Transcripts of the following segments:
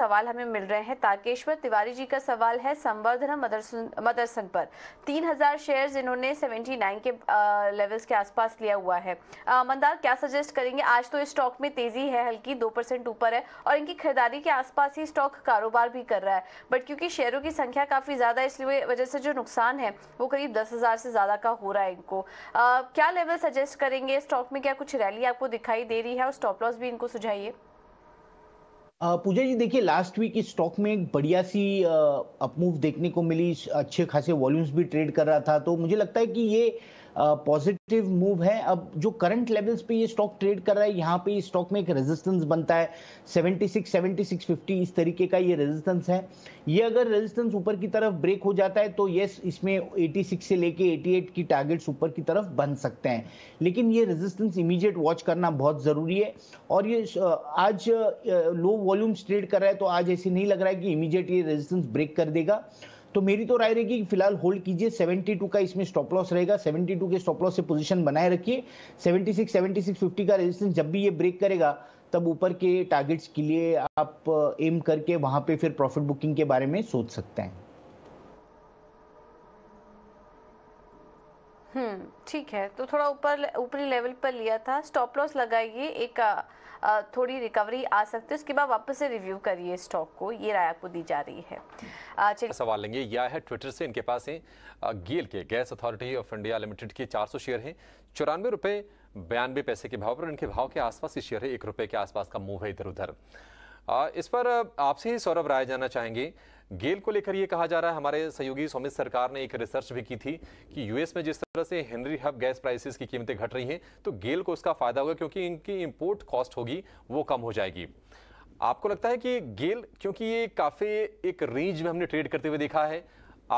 सवाल हमें मिल रहे हैं ताकेश्वर तिवारी जी का सवाल है संवर्धना मदरसन पर हजार शेयर इन्होंने नाइन के लेवल्स के आसपास लिया हुआ है मंदार क्या सजेस्ट करेंगे आज तो स्टॉक में तेजी है हल्की दो परसेंट ऊपर है और इनकी खरीदारी के आसपास ही स्टॉक कारोबार भी कर रहा है बट क्योंकि शेयरों की संख्या काफ़ी ज़्यादा है इसलिए वजह से जो नुकसान है वो करीब दस हज़ार से ज़्यादा का हो रहा है इनको आ, क्या लेवल सजेस्ट करेंगे स्टॉक में क्या कुछ रैली आपको दिखाई दे रही है और स्टॉप लॉस भी इनको सुझाइए पूजा जी देखिए लास्ट वीक इस स्टॉक में एक बढ़िया सी अपमूव देखने को मिली अच्छे खासे वॉल्यूम्स भी ट्रेड कर रहा था तो मुझे लगता है कि ये पॉजिटिव मूव है अब जो करंट लेवल्स पे ये स्टॉक ट्रेड कर रहा है यहाँ पे स्टॉक में एक रेजिस्टेंस बनता है 76 76 50 इस तरीके का ये रेजिस्टेंस है ये अगर रेजिस्टेंस ऊपर की तरफ ब्रेक हो जाता है तो येस इसमें 86 से लेके 88 की टारगेट्स ऊपर की तरफ बन सकते हैं लेकिन ये रेजिस्टेंस इमीडिएट वॉच करना बहुत ज़रूरी है और ये आज लो वॉल्यूम्स ट्रेड कर रहा है तो आज ऐसे नहीं लग रहा है कि इमीजिएट ये रेजिस्टेंस ब्रेक कर देगा तो मेरी तो राय रहेगी फिलहाल होल्ड कीजिए 72 का इसमें स्टॉप लॉस रहेगा 72 के स्टॉप लॉस से पोजीशन बनाए रखिए 76 76 फिफ्टी का रेजिस्टेंस जब भी ये ब्रेक करेगा तब ऊपर के टारगेट्स के लिए आप एम करके वहां पे फिर प्रॉफिट बुकिंग के बारे में सोच सकते हैं हम्म ठीक है तो थोड़ा ऊपर ऊपरी लेवल पर लिया था स्टॉप लॉस लगाइए एक आ, थोड़ी रिकवरी आ सकती है उसके बाद वापस से रिव्यू करिए स्टॉक को ये राय आपको दी जा रही है सवाल लेंगे यह है ट्विटर से इनके पास है गेल के gas authority of India limited के 400 शेयर हैं चौरानवे रुपये बयानवे पैसे के भाव पर इनके भाव के आसपास ये शेयर है एक रुपये के आसपास का मूव है इधर उधर इस पर आपसे ही सौरभ राय जाना चाहेंगे गेल को लेकर यह कहा जा रहा है हमारे सहयोगी सौमित सरकार ने एक रिसर्च भी की थी कि यूएस में जिस तरह से हेनरी हब गैस प्राइसेस की कीमतें घट रही हैं तो गेल को उसका फायदा होगा क्योंकि इनकी इम्पोर्ट कॉस्ट होगी वो कम हो जाएगी आपको लगता है कि गेल क्योंकि ये काफ़ी एक रेंज में हमने ट्रेड करते हुए देखा है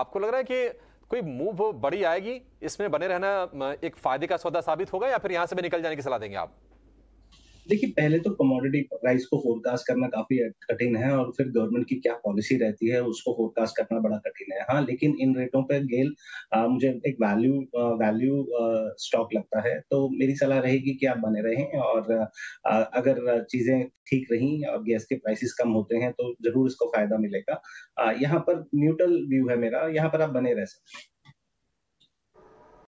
आपको लग रहा है कि कोई मूव बड़ी आएगी इसमें बने रहना एक फायदे का सौदा साबित होगा या फिर यहाँ से भी निकल जाने की सलाह देंगे आप देखिए पहले तो कमोडिटी प्राइस को फोरकास्ट करना काफी कठिन है और फिर गवर्नमेंट की क्या पॉलिसी रहती है उसको फोरकास्ट करना बड़ा कठिन है हाँ लेकिन इन रेटों पर गेल आ, मुझे एक वैल्यू वैल्यू स्टॉक लगता है तो मेरी सलाह रहेगी कि आप बने रहें और आ, अगर चीजें ठीक रहीं और गैस के प्राइसेस कम होते हैं तो जरूर इसको फायदा मिलेगा यहाँ पर न्यूट्रल व्यू है मेरा यहाँ पर आप बने रह सकते हैं